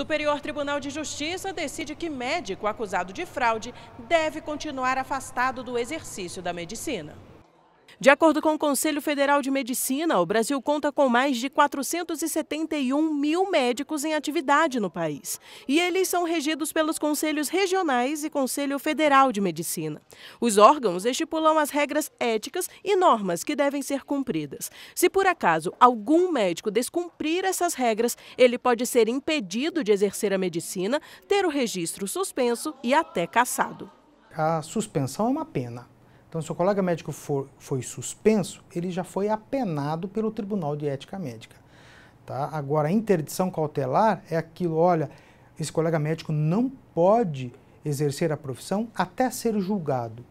Superior Tribunal de Justiça decide que médico acusado de fraude deve continuar afastado do exercício da medicina. De acordo com o Conselho Federal de Medicina, o Brasil conta com mais de 471 mil médicos em atividade no país. E eles são regidos pelos Conselhos Regionais e Conselho Federal de Medicina. Os órgãos estipulam as regras éticas e normas que devem ser cumpridas. Se por acaso algum médico descumprir essas regras, ele pode ser impedido de exercer a medicina, ter o registro suspenso e até cassado. A suspensão é uma pena então, se o colega médico for, foi suspenso, ele já foi apenado pelo Tribunal de Ética Médica. Tá? Agora, a interdição cautelar é aquilo, olha, esse colega médico não pode exercer a profissão até ser julgado.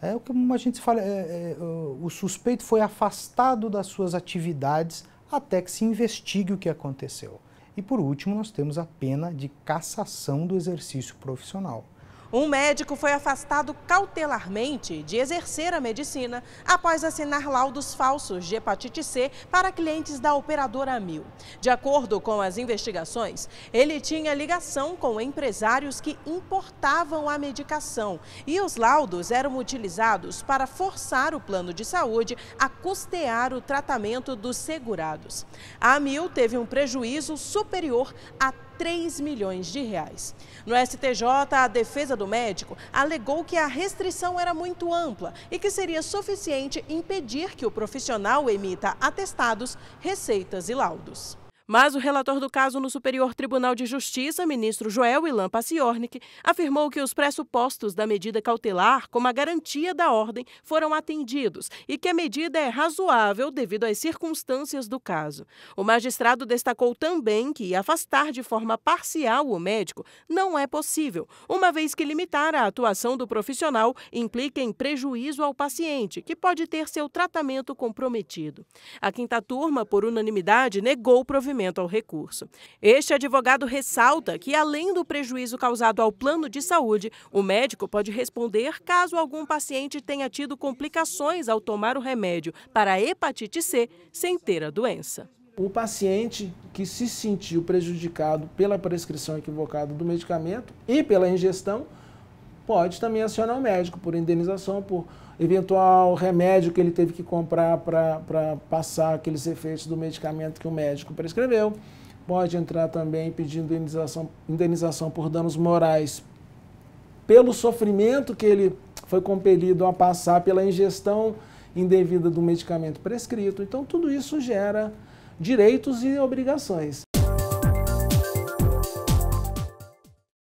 É o que a gente fala, é, é, o suspeito foi afastado das suas atividades até que se investigue o que aconteceu. E por último, nós temos a pena de cassação do exercício profissional. Um médico foi afastado cautelarmente de exercer a medicina após assinar laudos falsos de hepatite C para clientes da operadora Mil. De acordo com as investigações, ele tinha ligação com empresários que importavam a medicação e os laudos eram utilizados para forçar o plano de saúde a custear o tratamento dos segurados. A Mil teve um prejuízo superior a 3 milhões de reais. No STJ, a defesa do médico alegou que a restrição era muito ampla e que seria suficiente impedir que o profissional emita atestados, receitas e laudos. Mas o relator do caso no Superior Tribunal de Justiça, ministro Joel Ilan Paciornik, afirmou que os pressupostos da medida cautelar, como a garantia da ordem, foram atendidos e que a medida é razoável devido às circunstâncias do caso. O magistrado destacou também que afastar de forma parcial o médico não é possível, uma vez que limitar a atuação do profissional implica em prejuízo ao paciente, que pode ter seu tratamento comprometido. A quinta turma, por unanimidade, negou o provimento ao recurso. Este advogado ressalta que, além do prejuízo causado ao plano de saúde, o médico pode responder caso algum paciente tenha tido complicações ao tomar o remédio para a hepatite C sem ter a doença. O paciente que se sentiu prejudicado pela prescrição equivocada do medicamento e pela ingestão pode também acionar o médico por indenização, por eventual remédio que ele teve que comprar para passar aqueles efeitos do medicamento que o médico prescreveu. Pode entrar também pedindo indenização, indenização por danos morais pelo sofrimento que ele foi compelido a passar pela ingestão indevida do medicamento prescrito. Então, tudo isso gera direitos e obrigações.